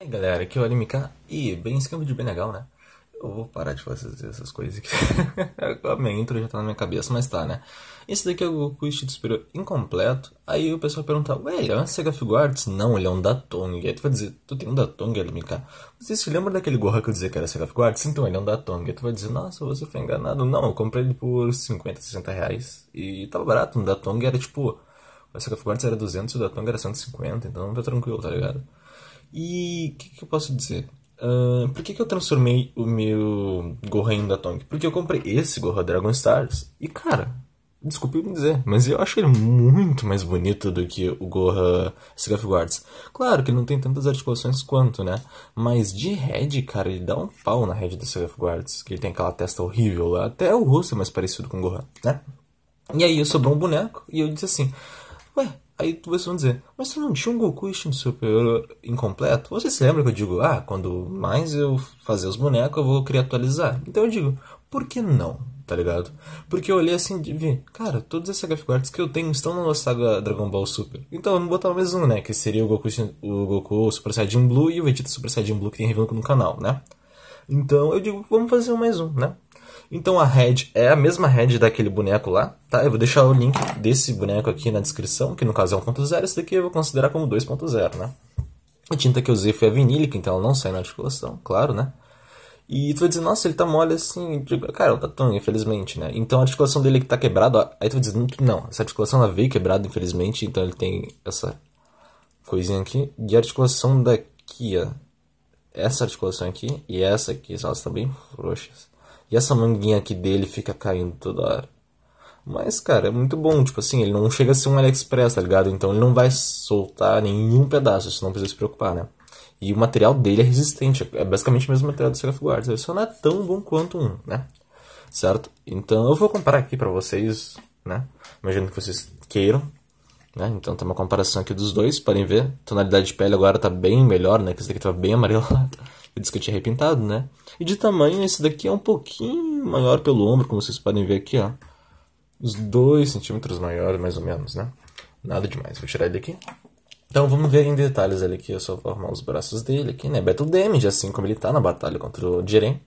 E aí galera, aqui é o LMK e bem escampo de legal, né? Eu vou parar de fazer essas coisas aqui. a minha intro já tá na minha cabeça, mas tá, né? Esse daqui é o Goku Instinto Superior incompleto. Aí o pessoal pergunta, ué, ele é um Sega Figuarts? Não, ele é um Datong. Aí tu vai dizer, tu tem um Datong, LMK? Você se lembra daquele gorra que eu dizia que era Sega Figuarts? Então ele é um Datong. Aí tu vai dizer, nossa, você foi enganado. Não, eu comprei ele por 50, 60 reais. E tava barato, um Datong era tipo... O Sega Figuarts era 200 e o Datong era 150, então tá tranquilo, tá ligado? E o que, que, eu posso dizer? Uh, por que, que eu transformei o meu Gohan da Tong? Porque eu comprei esse Gohan Dragon Stars. E cara, desculpe me dizer, mas eu acho ele muito mais bonito do que o Gohan Scuff Guards. Claro que ele não tem tantas articulações quanto, né? Mas de head, cara, ele dá um pau na head do Scuff Guards, que ele tem aquela testa horrível lá. Até o rosto é mais parecido com o Gohan, né? E aí sobrou um boneco e eu disse assim: Ué, Aí vocês vão dizer, mas você não tinha um Goku Shin Super incompleto? Você se lembra que eu digo, ah, quando mais eu fazer os bonecos, eu vou querer atualizar. Então eu digo, por que não? Tá ligado? Porque eu olhei assim e vi, cara, todos esses Saga que eu tenho estão na nossa saga Dragon Ball Super. Então eu vou botar mais um, né? Que seria o Goku, o Goku Super Saiyajin Blue e o Vegeta Super Saiyajin Blue que tem review no canal, né? Então eu digo, vamos fazer um mais um, né? Então a head é a mesma head daquele boneco lá, tá? Eu vou deixar o link desse boneco aqui na descrição, que no caso é 1.0, esse daqui eu vou considerar como 2.0, né? A tinta que eu usei foi a vinílica, então ela não sai na articulação, claro, né? E tu vai dizer, nossa, ele tá mole assim. cara, não tá tão, infelizmente, né? Então a articulação dele que tá quebrada, aí tu vai dizer, não, essa articulação ela veio quebrada, infelizmente, então ele tem essa coisinha aqui. E a articulação daqui, ó. Essa articulação aqui e essa aqui, elas estão bem frouxas. E essa manguinha aqui dele fica caindo toda hora. Mas, cara, é muito bom. Tipo assim, ele não chega a ser um AliExpress, tá ligado? Então ele não vai soltar nenhum pedaço, você não precisa se preocupar, né? E o material dele é resistente. É basicamente o mesmo material do CF Guard. Ele só não é tão bom quanto um, né? Certo? Então eu vou comparar aqui pra vocês, né? Imagino que vocês queiram. Né? Então tem uma comparação aqui dos dois, podem ver. A tonalidade de pele agora tá bem melhor, né? Que esse daqui tava bem amarelado. Eu disse que eu tinha repintado, né? E de tamanho, esse daqui é um pouquinho maior pelo ombro, como vocês podem ver aqui, ó. Uns 2 centímetros maior, mais ou menos, né? Nada demais. Vou tirar ele aqui. Então vamos ver em detalhes ele aqui. Eu é só vou arrumar os braços dele aqui, né? Battle Damage, assim como ele tá na batalha contra o Jiren.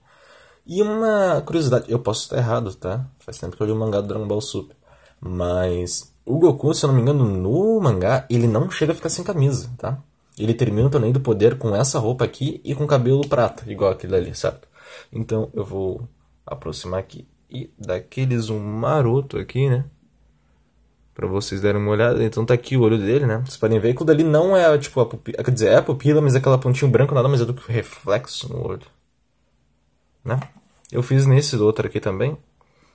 E uma curiosidade, eu posso estar errado, tá? Faz tempo que eu li o mangá do Dragon Ball Super. Mas o Goku, se eu não me engano, no mangá, ele não chega a ficar sem camisa, tá? Ele termina o do poder com essa roupa aqui e com cabelo prata, igual aquele ali, certo? Então eu vou aproximar aqui e daqueles zoom maroto aqui, né? Pra vocês darem uma olhada. Então tá aqui o olho dele, né? Vocês podem ver que o dali não é tipo a pupila. Quer dizer, é a pupila, mas é aquela pontinha branca nada mais é do que o reflexo no olho. Né? Eu fiz nesse do outro aqui também.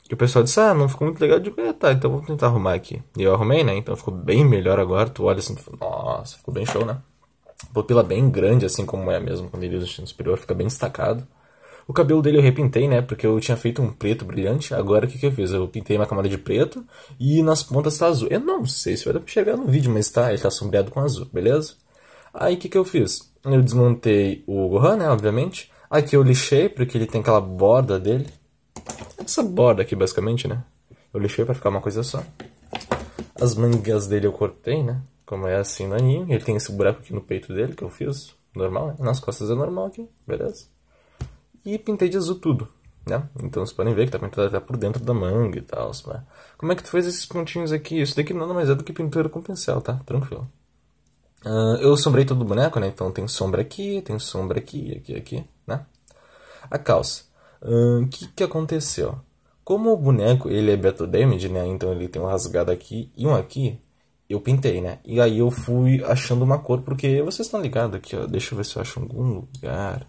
E o pessoal disse, ah, não ficou muito legal. Eu digo, é, tá, então vou tentar arrumar aqui. E eu arrumei, né? Então ficou bem melhor agora. Tu olha assim, nossa, ficou bem show, né? Pupila bem grande, assim como é mesmo quando ele usa o destino superior, fica bem destacado. O cabelo dele eu repintei, né? Porque eu tinha feito um preto brilhante. Agora o que, que eu fiz? Eu pintei uma camada de preto e nas pontas tá azul. Eu não sei se vai dar pra chegar no vídeo, mas tá, ele tá sombreado com azul, beleza? Aí o que, que eu fiz? Eu desmontei o Gohan, né? Obviamente. Aqui eu lixei, porque ele tem aquela borda dele. Essa borda aqui, basicamente, né? Eu lixei pra ficar uma coisa só. As mangas dele eu cortei, né? Como é assim no anime, ele tem esse buraco aqui no peito dele que eu fiz, normal, né? nas costas é normal aqui, beleza. E pintei de azul tudo, né? Então vocês podem ver que tá pintado até por dentro da manga e tal, né? Como é que tu fez esses pontinhos aqui? Isso daqui nada mais é do que pintura com pincel, tá? Tranquilo. Uh, eu sombrei todo o boneco, né? Então tem sombra aqui, tem sombra aqui, aqui, aqui, né? A calça. O uh, ah, que que aconteceu? Como o boneco ele é Beto damage, né? Então ele tem um rasgado aqui e um aqui eu pintei, né? E aí eu fui achando uma cor, porque vocês estão ligados aqui, ó. Deixa eu ver se eu acho algum lugar.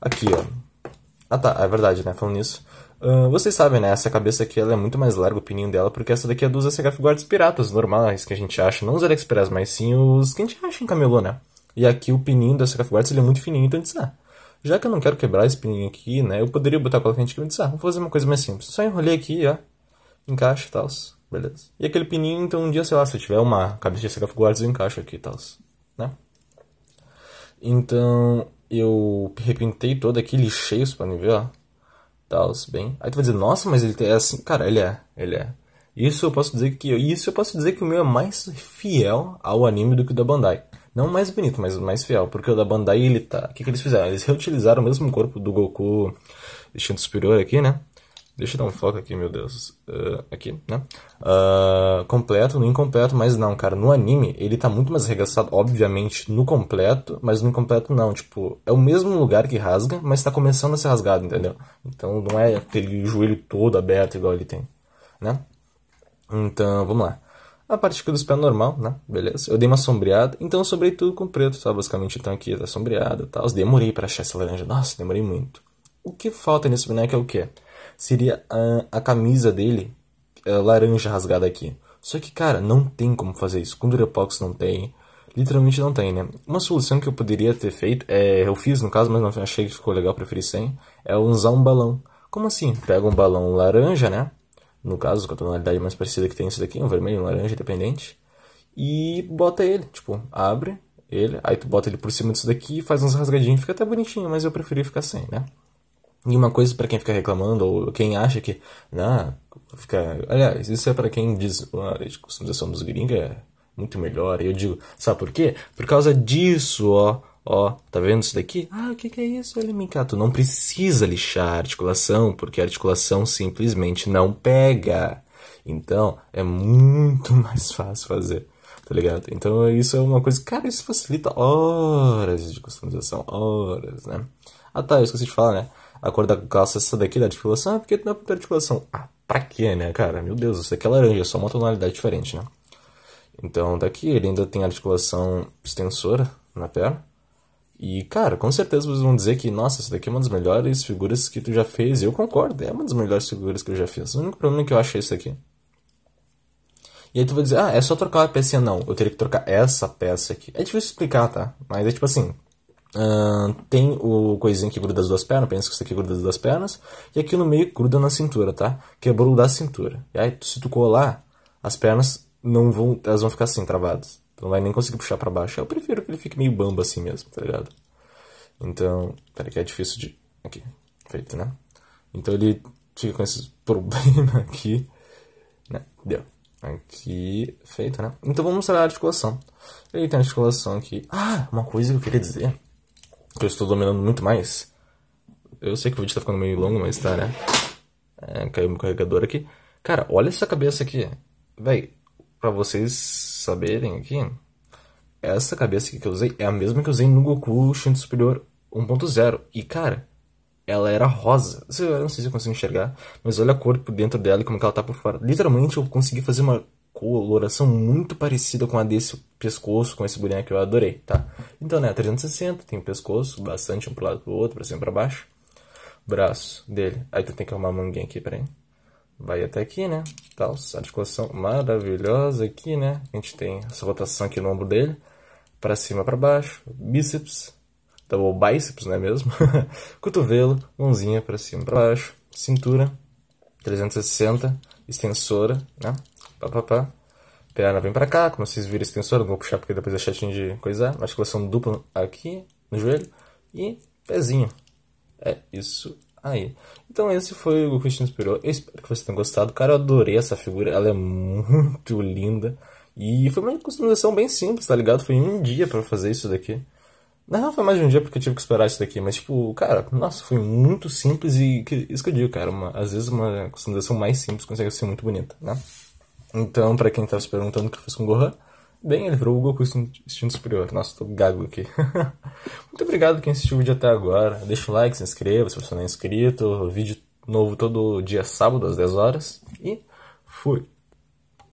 Aqui, ó. Ah, tá. É verdade, né? Falando nisso. Uh, vocês sabem, né? Essa cabeça aqui ela é muito mais larga, o pininho dela, porque essa daqui é dos SHF Guards Piratas normais que a gente acha. Não os AliExpress, mas sim os que a gente acha em camelô, né? E aqui o pininho do SHF Guards ele é muito fininho, então eu disse, ah, já que eu não quero quebrar esse pininho aqui, né? Eu poderia botar a cola quente aqui e disse, ah, vou fazer uma coisa mais simples. Só enrolei aqui, ó. Encaixa e tal. Beleza. E aquele pininho, então um dia, sei lá, se eu tiver uma cabeça de secafiguardas, eu encaixo aqui e tal, né? Então, eu repintei todo aqui, lixei os panos, ó. Tal, bem. Aí tu vai dizer, nossa, mas ele é assim. Cara, ele é, ele é. Isso eu posso dizer que isso eu posso dizer que o meu é mais fiel ao anime do que o da Bandai. Não mais bonito, mas mais fiel, porque o da Bandai ele tá. O que, que eles fizeram? Eles reutilizaram o mesmo corpo do Goku instinto superior aqui, né? Deixa eu dar um foco aqui, meu Deus. Uh, aqui, né? Uh, completo no incompleto, mas não, cara. No anime, ele tá muito mais arregaçado, obviamente, no completo, mas no incompleto não. Tipo, é o mesmo lugar que rasga, mas tá começando a ser rasgado, entendeu? Então não é aquele joelho todo aberto igual ele tem, né? Então, vamos lá. A parte aqui dos pés normal, né? Beleza. Eu dei uma sombreada, então eu sombrei tudo com preto, tá? Basicamente, então aqui tá sombreado e tá? tal. Demorei para achar essa laranja. Nossa, demorei muito. O que falta nesse boneco é o quê? seria a, a camisa dele é, laranja rasgada aqui. Só que, cara, não tem como fazer isso. Com Durepox não tem. Literalmente não tem, né? Uma solução que eu poderia ter feito, é, eu fiz no caso, mas não achei que ficou legal, preferi sem, é usar um balão. Como assim? Pega um balão laranja, né? No caso, com a tonalidade mais parecida que tem esse daqui, um vermelho, um laranja, dependente. E bota ele, tipo, abre ele, aí tu bota ele por cima disso daqui, faz uns rasgadinhos, fica até bonitinho, mas eu preferi ficar sem, né? E uma coisa para quem fica reclamando ou quem acha que, ah, fica, aliás, isso é para quem diz, ah, a customização dos gringos é muito melhor. E eu digo, sabe por quê? Por causa disso, ó, ó, tá vendo isso daqui? Ah, o que, que é isso, LMK? Tu não precisa lixar a articulação, porque a articulação simplesmente não pega. Então, é muito mais fácil fazer, tá ligado? Então, isso é uma coisa, cara, isso facilita horas de customização, horas, né? Ah tá, eu esqueci de falar, né? a cor da calça é essa daqui da articulação? Ah, porque não é pra articulação. Ah, pra quê, né, cara? Meu Deus, isso aqui é laranja, é só uma tonalidade diferente, né? Então, daqui ele ainda tem articulação extensora na perna. E, cara, com certeza vocês vão dizer que, nossa, essa daqui é uma das melhores figuras que tu já fez. E eu concordo, é uma das melhores figuras que eu já fiz. O único problema é que eu achei é isso aqui. E aí tu vai dizer, ah, é só trocar a peça Não, eu teria que trocar essa peça aqui. É difícil explicar, tá? Mas é tipo assim, Uh, tem o coisinho que gruda as duas pernas, pensa que isso aqui gruda as duas pernas, e aqui no meio gruda na cintura, tá? Quebrou é da cintura. E aí, se tu colar, as pernas não vão, elas vão ficar assim, travadas. Tu não vai nem conseguir puxar para baixo. Eu prefiro que ele fique meio bamba assim mesmo, tá ligado? Então, peraí que é difícil de... Aqui, feito, né? Então ele fica com esse problema aqui, né? Deu. Aqui, feito, né? Então vamos mostrar a articulação. Ele tem a articulação aqui. Ah, uma coisa que eu queria dizer que eu estou dominando muito mais. Eu sei que o vídeo está ficando meio longo, mas tá, né? É, caiu meu carregador aqui. Cara, olha essa cabeça aqui. Véi, pra vocês saberem aqui, essa cabeça aqui que eu usei é a mesma que eu usei no Goku Shin Superior 1.0. E, cara, ela era rosa. Eu não sei se eu consigo enxergar, mas olha a cor por dentro dela e como ela tá por fora. Literalmente, eu consegui fazer uma coloração muito parecida com a desse pescoço, com esse boneco que eu adorei, tá? Então, né, 360, tem o pescoço, bastante um pro lado pro outro, pra cima e pra baixo. Braço dele, aí tu tem que arrumar a manguinha aqui, peraí. Vai até aqui, né? Tal, articulação maravilhosa aqui, né? A gente tem essa rotação aqui no ombro dele, pra cima para baixo, bíceps, double biceps, não é mesmo? Cotovelo, mãozinha para cima para baixo, cintura, 360, extensora, né? Pá, pá, pá. Perna vem pra cá, como vocês viram esse tensor, não vou puxar porque depois é chatinho de coisar. Articulação dupla aqui, no joelho. E pezinho. É isso aí. Então esse foi o Christian Inspirou. Eu espero que vocês tenham gostado. Cara, eu adorei essa figura. Ela é muito linda. E foi uma customização bem simples, tá ligado? Foi um dia para fazer isso daqui. Na real foi mais de um dia porque eu tive que esperar isso daqui, mas tipo, cara, nossa, foi muito simples e que, isso que eu digo, cara, uma, às vezes uma customização mais simples consegue ser muito bonita, né? Então, para quem tá se perguntando o que eu fiz com o Gohan, bem, ele virou o Goku Instinto Superior. Nossa, tô gago aqui. Muito obrigado quem assistiu o vídeo até agora. Deixa o like, se inscreva se você não é inscrito. Vídeo novo todo dia sábado às 10 horas. E fui!